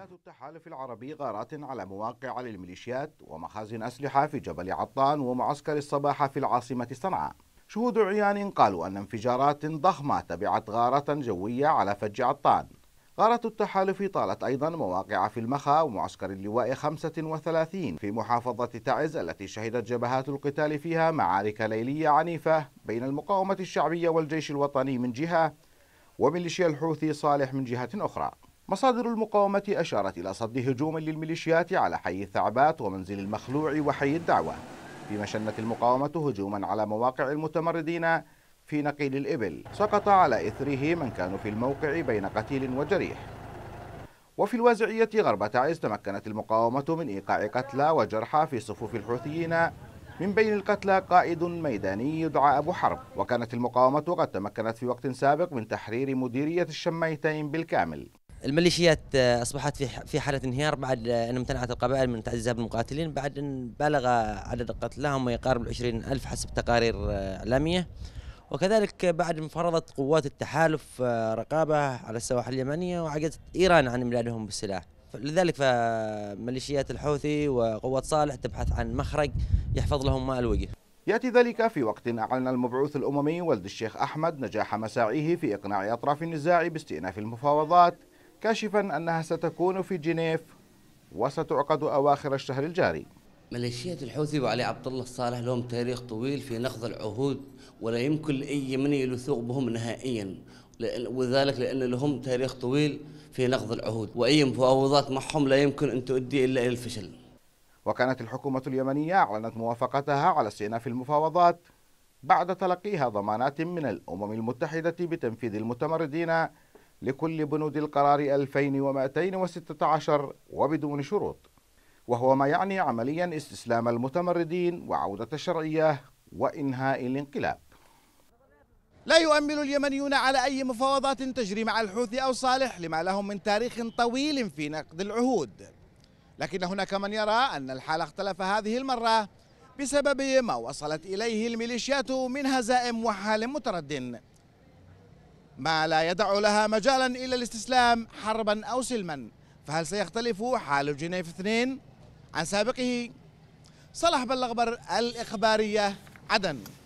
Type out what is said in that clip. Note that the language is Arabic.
حملات التحالف العربي غارات على مواقع للميليشيات ومخازن أسلحة في جبل عطان ومعسكر الصباحة في العاصمة صنعاء شهود عيان قالوا أن انفجارات ضخمة تبعت غارة جوية على فج عطان غارة التحالف طالت أيضا مواقع في المخا ومعسكر اللواء 35 في محافظة تعز التي شهدت جبهات القتال فيها معارك ليلية عنيفة بين المقاومة الشعبية والجيش الوطني من جهة وميليشيا الحوثي صالح من جهة أخرى مصادر المقاومة أشارت إلى صد هجوم للميليشيات على حي الثعبات ومنزل المخلوع وحي الدعوة فيما شنت المقاومة هجوما على مواقع المتمردين في نقيل الإبل سقط على إثره من كانوا في الموقع بين قتيل وجريح وفي الوازعية غرب تعز تمكنت المقاومة من إيقاع قتلى وجرحى في صفوف الحوثيين من بين القتلى قائد ميداني يدعى أبو حرب وكانت المقاومة قد تمكنت في وقت سابق من تحرير مديرية الشميتين بالكامل الميليشيات آه، اصبحت في في حاله انهيار بعد آه، ان امتنعت القبائل من تعزيز بالمقاتلين بعد ان بالغ عدد قتلاهم ما يقارب العشرين ألف حسب تقارير آه، اعلاميه وكذلك بعد ان فرضت قوات التحالف رقابه على السواحل اليمنيه وعجزت ايران عن امدادهم بالسلاح لذلك فميليشيات الحوثي وقوات صالح تبحث عن مخرج يحفظ لهم ماء الوجه يأتي ذلك في وقت أعلن المبعوث الأممي ولد الشيخ أحمد نجاح مساعيه في إقناع أطراف النزاع باستئناف المفاوضات كاشفا أنها ستكون في جنيف وستعقد أواخر الشهر الجاري ميليشيات الحوثي وعلي عبد الله صالح لهم تاريخ طويل في نقض العهود ولا يمكن لأي من يلوثوق بهم نهائيا وذلك لأن لهم تاريخ طويل في نقض العهود وأي مفاوضات معهم لا يمكن أن تؤدي إلا إلى الفشل وكانت الحكومة اليمنية أعلنت موافقتها على استئناف المفاوضات بعد تلقيها ضمانات من الأمم المتحدة بتنفيذ المتمردين لكل بنود القرار 2216 وبدون شروط وهو ما يعني عمليا استسلام المتمردين وعودة الشرعية وإنهاء الانقلاب لا يؤمل اليمنيون على أي مفاوضات تجري مع الحوثي أو صالح لما لهم من تاريخ طويل في نقد العهود لكن هناك من يرى أن الحال اختلف هذه المرة بسبب ما وصلت إليه الميليشيات من هزائم وحال متردٍ ما لا يدع لها مجالا إلى الاستسلام حربا أو سلما فهل سيختلف حال جنيف اثنين عن سابقه؟ صلاح بلغبر الإخبارية عدن